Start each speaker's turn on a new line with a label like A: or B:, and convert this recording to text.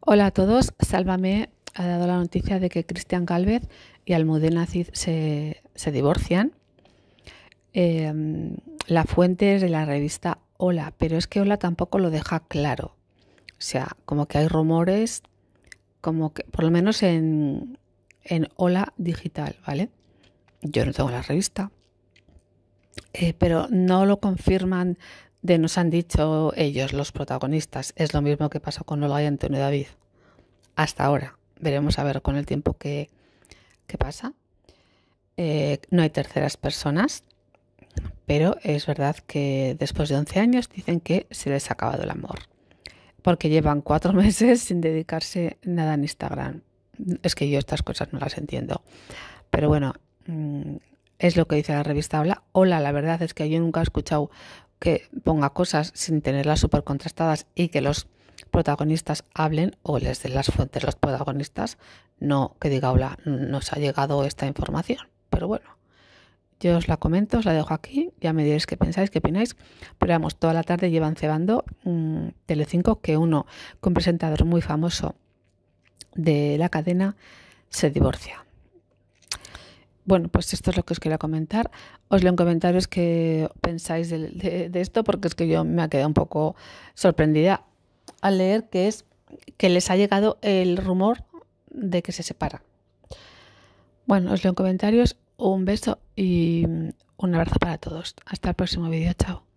A: Hola a todos, Sálvame ha dado la noticia de que Cristian Galvez y Almudena Cid se, se divorcian. Em, la fuente es de la revista Hola, pero es que Hola tampoco lo deja claro. O sea, como que hay rumores, como que, por lo menos en, en Hola Digital, ¿vale? Yo no tengo la revista, eh, pero no lo confirman de nos han dicho ellos, los protagonistas. Es lo mismo que pasó con Lola y Antonio David. Hasta ahora. Veremos a ver con el tiempo que, pasa. Eh, no hay terceras personas, pero es verdad que después de 11 años dicen que se les ha acabado el amor. Porque llevan cuatro meses sin dedicarse nada en Instagram. Es que yo estas cosas no las entiendo. Pero bueno, mm, es lo que dice la revista Hola. Hola, la verdad es que yo nunca he escuchado que ponga cosas sin tenerlas súper contrastadas y que los protagonistas hablen o les den las fuentes los protagonistas, no que diga hola, nos ha llegado esta información. Pero bueno, yo os la comento, os la dejo aquí, ya me diréis qué pensáis, qué opináis. Pero vamos, toda la tarde llevan cebando mm, Telecinco que uno, con presentador muy famoso de la cadena, se divorcia. Bueno, pues esto es lo que os quería comentar. Os leo en comentarios qué pensáis de, esto, porque es que yo me ha quedado un poco sorprendida al leer que es que les ha llegado el rumor de que se separa. Bueno, os leo en comentarios. Un beso y un abrazo para todos. Hasta el próximo vídeo. Chao.